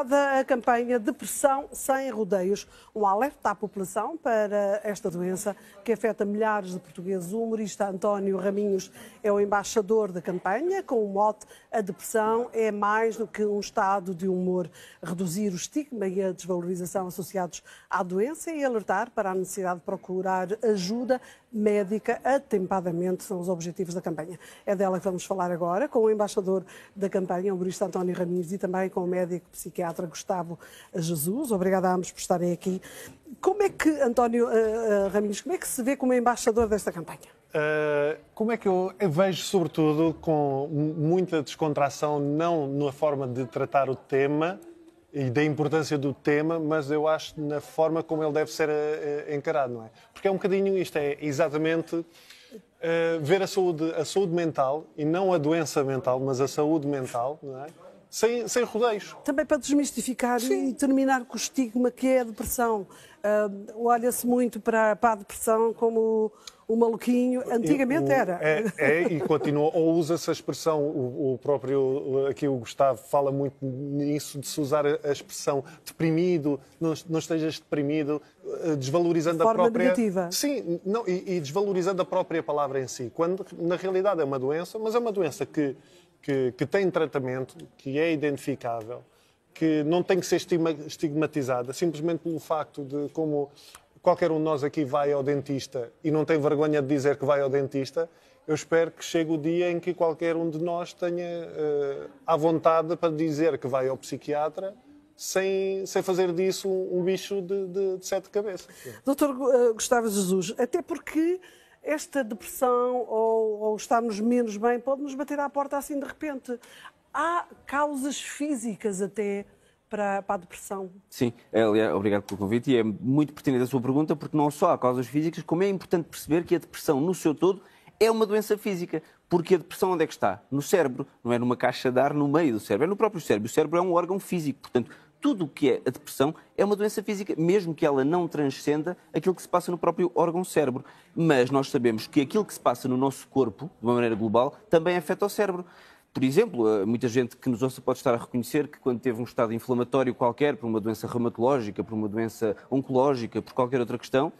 A campanha Depressão Sem Rodeios, um alerta à população para esta doença que afeta milhares de portugueses. O humorista António Raminhos é o embaixador da campanha, com o mote A depressão é mais do que um estado de humor. Reduzir o estigma e a desvalorização associados à doença e alertar para a necessidade de procurar ajuda médica atempadamente são os objetivos da campanha. É dela que vamos falar agora, com o embaixador da campanha, o humorista António Raminhos, e também com o médico psiquiatra. Teatro Gustavo Jesus. Obrigada a ambos por estarem aqui. Como é que, António uh, uh, como é que se vê como embaixador desta campanha? Uh, como é que eu vejo, sobretudo, com muita descontração, não na forma de tratar o tema e da importância do tema, mas eu acho na forma como ele deve ser encarado, não é? Porque é um bocadinho, isto é exatamente Uh, ver a saúde, a saúde mental, e não a doença mental, mas a saúde mental, não é? sem, sem rodeios. Também para desmistificar Sim. e terminar com o estigma que é a depressão. Uh, Olha-se muito para, para a depressão como o maluquinho, antigamente o, era. É, é, e continua, ou usa-se a expressão, o, o, próprio, aqui o Gustavo fala muito nisso, de se usar a expressão deprimido, não, não estejas deprimido, eh, desvalorizando de forma a própria... negativa. Sim, não, e, e desvalorizando a própria palavra em si, quando na realidade é uma doença, mas é uma doença que que, que tem tratamento, que é identificável, que não tem que ser estigmatizada simplesmente pelo facto de como qualquer um de nós aqui vai ao dentista e não tem vergonha de dizer que vai ao dentista, eu espero que chegue o dia em que qualquer um de nós tenha uh, eh, a vontade para dizer que vai ao psiquiatra sem, sem fazer disso um, um bicho de, de, de sete cabeças. Doutor eh, Gustavo Jesus, até porque esta depressão ou, ou estarmos menos bem pode-nos bater à porta assim de repente. Há causas físicas até para, para, a depressão. Sim, aliás, obrigado pelo convite e é muito pertinente a sua pergunta, porque não só há causas físicas, como é importante perceber que a depressão, no seu todo, é uma doença física. Porque a depressão onde é que está? No cérebro, não é numa caixa de ar no meio do cérebro, é no próprio cérebro. O cérebro é um órgão físico, portanto, tudo o que é a depressão é uma doença física, mesmo que ela não transcenda aquilo que se passa no próprio órgão cérebro. Mas nós sabemos que aquilo que se passa no nosso corpo, de uma maneira global, também afeta o cérebro. Por exemplo, eh, muita gente que nos ouça pode estar a reconhecer que quando teve um estado inflamatório qualquer, por uma doença reumatológica, por uma doença oncológica, por qualquer outra questão,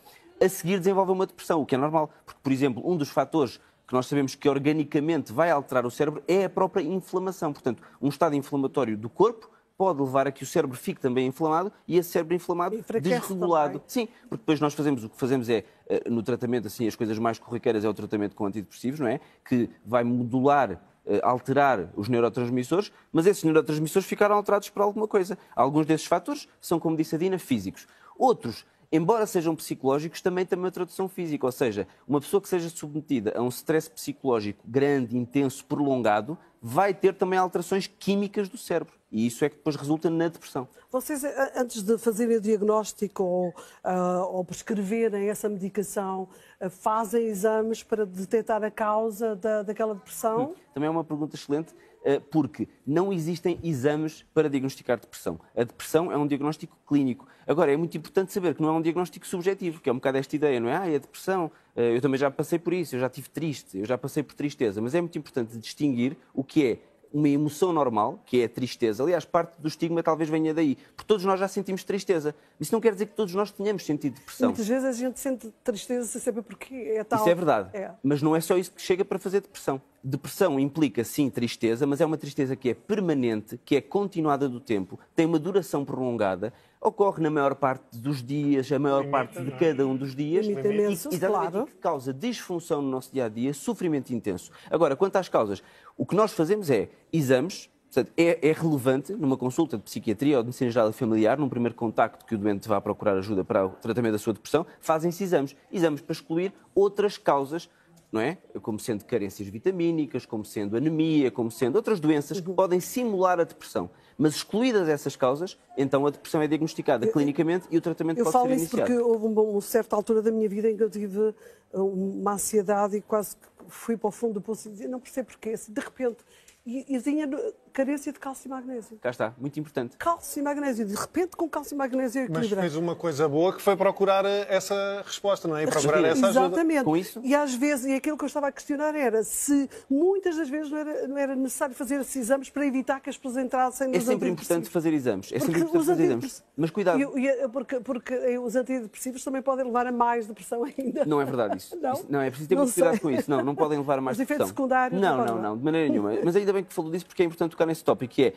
a seguir desenvolve uma depressão, o que é normal. Porque, por exemplo, um dos fatores que nós sabemos que organicamente vai alterar o cérebro é a própria inflamação. Portanto, um estado inflamatório do corpo pode levar a que o cérebro fique também inflamado e esse cérebro inflamado desregulado. Também. Sim, porque depois nós fazemos o que fazemos é, eh, no tratamento, assim, as coisas mais corriqueiras é o tratamento com antidepressivos, não é? Que vai modular eh, alterar os neurotransmissores, mas esses neurotransmissores ficaram alterados por alguma coisa. Alguns desses fatores são, como disse a Dina, físicos. Outros embora sejam psicológicos, também têm uma tradução física. Ou seja, uma pessoa que seja submetida a um stress psicológico grande, intenso, prolongado, vai ter também alterações químicas do cérebro. E isso é que depois resulta na depressão. Vocês, eh, antes de fazerem o diagnóstico ou, uh, ou prescreverem essa medicação, uh, fazem exames para detectar a causa da, daquela depressão? Hum, também é uma pergunta excelente. Eh, porque não existem exames para diagnosticar depressão. A depressão é um diagnóstico clínico. Agora, é muito importante saber que não é um diagnóstico subjetivo, que é um bocado esta ideia, não é? Ah, é depressão, eh, eu também já passei por isso, eu já tive triste, eu já passei por tristeza. Mas é muito importante distinguir o que é uma emoção normal, que é a tristeza. Aliás, parte do estigma talvez venha daí, porque todos nós já sentimos tristeza. Isso não quer dizer que todos nós tenhamos sentido depressão. Muitas vezes a gente sente tristeza sem saber porquê. É tal... Isso é verdade. É. Mas não é só isso que chega para fazer depressão. Depressão implica, sim, tristeza, mas é uma tristeza que é permanente, que é continuada do tempo, tem uma duração prolongada ocorre na maior parte dos dias, a maior Limita, parte de é? cada um dos dias, Limita imensos, e, claro. que causa disfunção no nosso dia a dia, sofrimento intenso. Agora, quanto às causas, o que nós fazemos é exames. Portanto, é, é relevante numa consulta de psiquiatria ou de medicina geral e familiar, num primeiro contacto que o doente vá procurar ajuda para o tratamento da sua depressão, fazem-se exames. Exames para excluir outras causas não é? Como sendo carências vitamínicas, como sendo anemia, como sendo outras doenças que uhum. podem simular a depressão. Mas excluídas essas causas, então a depressão é diagnosticada eu, clinicamente e o tratamento pode ser iniciado. Eu falo isso porque houve uma, uma certa altura da minha vida em que eu tive uh, uma ansiedade e quase fui para o fundo do poço e dizia, não percebo porquê, assim, de repente. E, e tinha carência de cálcio e magnésio. Cá está, muito importante. Cálcio e magnésio, de repente com cálcio e magnésio equilibrado. Mas fez uma coisa boa que foi procurar eh, essa resposta, não é? E procurar essa ajuda. Exatamente. Com isso? E às vezes, e aquilo que eu estava a questionar era se muitas das vezes não era, não era necessário fazer esses exames para evitar que as pessoas entrassem nos É sempre importante fazer exames. É sempre importante fazer exames. Mas cuidado. porque, porque eh, os antidepressivos também podem levar a mais depressão ainda. Não é verdade isso. Não, isso, não é preciso ter muito cuidado com isso. Não, não podem levar a mais os depressão. Os efeitos secundários. Não, não, não, não, de maneira nenhuma. Mas ainda bem que falou disso porque é importante tocar nesse tópico, que é,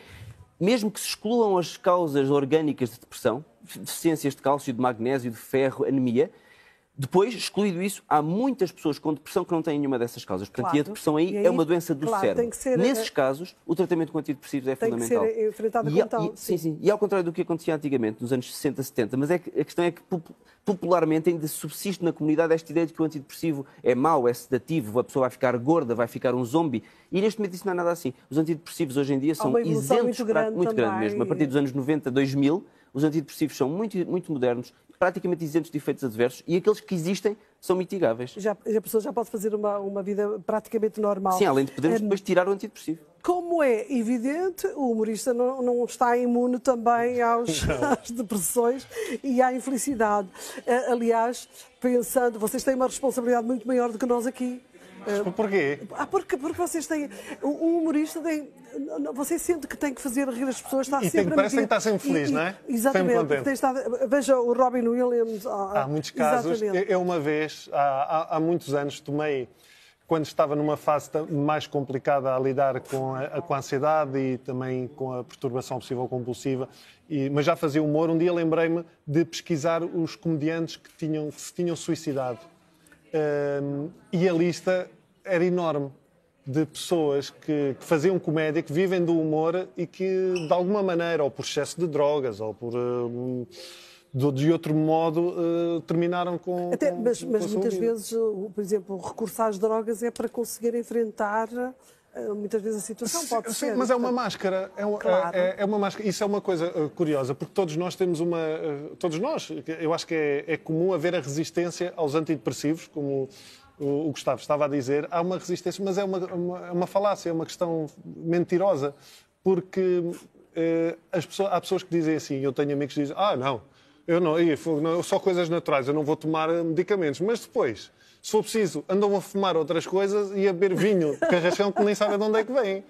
mesmo que se excluam as causas orgânicas de depressão, deficiências de cálcio, de magnésio, de ferro, anemia, depois, excluído isso, há muitas pessoas com depressão que não têm nenhuma dessas causas. Portanto, claro. e a depressão aí, é aí, é uma doença do claro, cérebro. Ser, Nesses é... casos, o tratamento com antidepressivos é tem fundamental. Tem que ser enfrentado eh, e, com e, sim. sim, E ao contrário do que acontecia antigamente, nos anos 60, 70, mas é que, a questão é que popularmente ainda subsiste na comunidade esta ideia de que o antidepressivo é mau, é sedativo, a pessoa vai ficar gorda, vai ficar um zombie. E neste momento isso não é nada assim. Os antidepressivos hoje em dia são isentos, muito grande, pra, muito grande mesmo. A partir dos anos 90, 2000, os antidepressivos são muito, muito modernos, praticamente isentos de efeitos adversos e aqueles que existem são mitigáveis. Já, a pessoa já pode fazer uma, uma vida praticamente normal. Sim, além de podermos é... depois tirar o antidepressivo. Como é evidente, o humorista não, não está imune também aos, às depressões e à infelicidade. Eh, aliás, pensando, vocês têm uma responsabilidade muito maior do que nós aqui eh, porquê? Ah, porque, porque vocês têm. O humorista tem. Você sente que tem que fazer rir as pessoas, está e sempre. Tem, parece que está sempre feliz, e, não é? E, exatamente. Tem estado, veja o Robin Williams. Ah, há muitos casos. Eu, eu, uma vez, há, há, há muitos anos, tomei quando estava numa fase mais complicada a lidar com a, com a ansiedade e também com a perturbação possível compulsiva, e, mas já fazia humor, um dia lembrei-me de pesquisar os comediantes que, tinham, que se tinham suicidado. Um, e a lista era enorme de pessoas que, que, faziam comédia, que vivem do humor e que, de alguma maneira, ou por excesso de drogas, ou por. Um, de, outro modo, eh, terminaram com. Até, com mas, com mas muitas vezes, por exemplo, recursar às drogas é para conseguir enfrentar muitas vezes a situação pode ser. Sim, mas é uma é? máscara. É, um, é, claro. é, é, uma máscara. Isso é uma coisa eh, curiosa, porque todos nós temos uma. Eh, todos nós, eu acho que é, é, comum haver a resistência aos antidepressivos, como o, Gustavo estava a dizer. Há uma resistência, mas é uma, uma, é uma falácia, é uma questão mentirosa, porque eh, as pessoas, há pessoas que dizem assim, eu tenho amigos que dizem, ah, não, eu não, só coisas naturais, eu não vou tomar medicamentos, mas depois se for preciso, andam a fumar outras coisas e a beber vinho de carrascão que nem sabem de onde é que vem.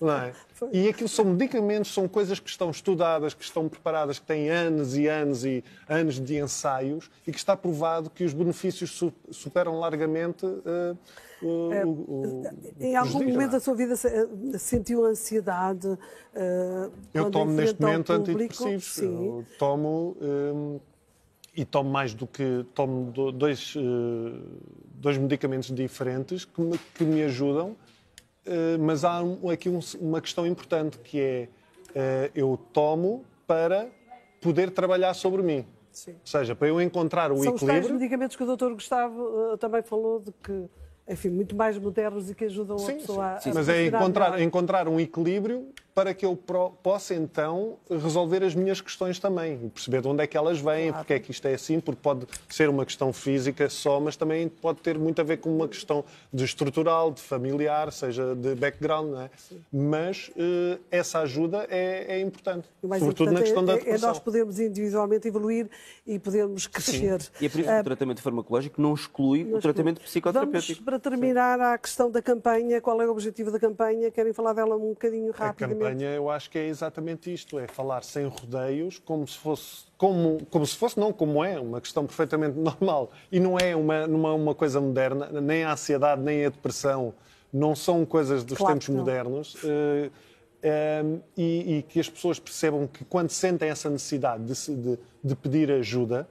Não é? E aquilo são medicamentos, são coisas que estão estudadas, que estão preparadas, que têm anos e anos e anos de ensaios e que está provado que os benefícios superam largamente uh, o, o, eh, o, Em algum dias, momento é? da é? sua vida eh, sentiu ansiedade? Uh, eu tomo neste momento antidepressivos. Sim. Eu tomo. Ehm, e tomo mais do que. tomo dois, eh, dois medicamentos diferentes que me, que me ajudam, eh, mas há aqui um, uma questão importante que é eh, eu tomo para poder trabalhar sobre mim. Sim. Ou seja, para eu encontrar o São equilíbrio. São os tais medicamentos que o Dr. Gustavo também falou de que, enfim, muito mais modernos e que ajudam sim, a pessoa sim, a. Sim, a mas é encontrar, encontrar um equilíbrio para que eu possa então resolver as minhas questões também, perceber de onde é que elas vêm, claro. porque é que isto é assim, porque pode ser uma questão física só, mas também pode ter muito a ver com uma questão de estrutural, de familiar, seja de background, não é? Mas uh, essa ajuda é, é importante, sobretudo importante na é- questão é, da educação. É nós podermos individualmente evoluir e podermos crescer. Sim. E é por isso que o ah, tratamento farmacológico não exclui não o tratamento exclui. psicoterapêutico. Vamos, para terminar, a questão da campanha, qual é o objetivo da campanha? Querem falar dela um bocadinho rapidamente? Espanha, eu acho que é exatamente isto, é falar sem rodeios, como se fosse, como, como se fosse, não, como é, uma questão perfeitamente normal. E não é uma, uma, uma coisa moderna, nem a ansiedade, nem a depressão, não são coisas dos claro tempos modernos. Uh, eh, um, ehm, e, e, que as pessoas percebam que quando sentem essa necessidade de, de, de pedir ajuda,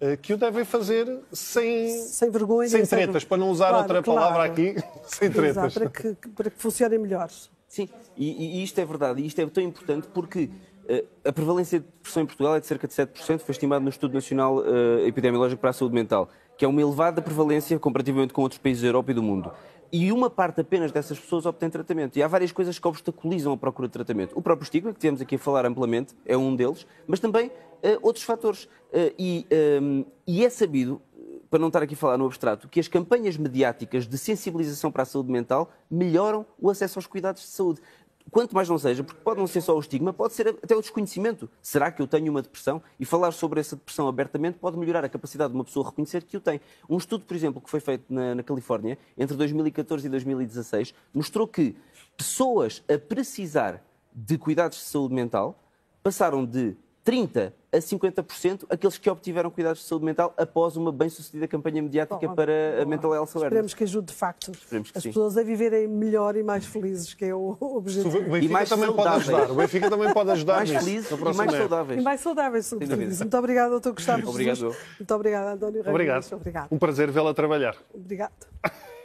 eh, que o devem fazer sem, sem vergonha, sem tretas, sem... para não usar claro, outra claro. palavra aqui, sem tretas. Exato, para, que, para que funcionem melhor. Sim, e, e isto é verdade, e isto é tão importante porque eh, a prevalência de depressão em Portugal é de cerca de 7%, foi estimado no Estudo Nacional eh, Epidemiológico para a Saúde Mental, que é uma elevada prevalência comparativamente com outros países da Europa e do mundo. E uma parte apenas dessas pessoas obtém tratamento. E há várias coisas que obstaculizam a procura de tratamento. O próprio estigma, que temos aqui a falar amplamente, é um deles, mas também uh, outros fatores. Uh, e, um, e é sabido, para não estar aqui a falar no abstrato, que as campanhas mediáticas de sensibilização para a saúde mental melhoram o acesso aos cuidados de saúde. Quanto mais não seja, porque pode não ser só o estigma, pode ser até o desconhecimento. Será que eu tenho uma depressão? E falar sobre essa depressão abertamente pode melhorar a capacidade de uma pessoa reconhecer que o tem. Um estudo, por exemplo, que foi feito na, na Califórnia entre 2014 e 2016 mostrou que pessoas a precisar de cuidados de saúde mental passaram de 30% a 50% aqueles que obtiveram cuidados de saúde mental após uma bem-sucedida campanha mediática Bom, para a Mental Health Awareness. Esperemos que ajude, de facto, as sim. pessoas a viverem melhor e mais felizes, que é o objetivo. O Benfica e mais também saudáveis. pode ajudar. O Benfica também pode ajudar mais felizes e mais é. saudáveis. E mais saudáveis, sobretudo. Muito obrigado, doutor Gustavo Obrigado. Muito obrigado, António Ramos. Obrigado. obrigado. Um prazer vê-la trabalhar. Obrigado.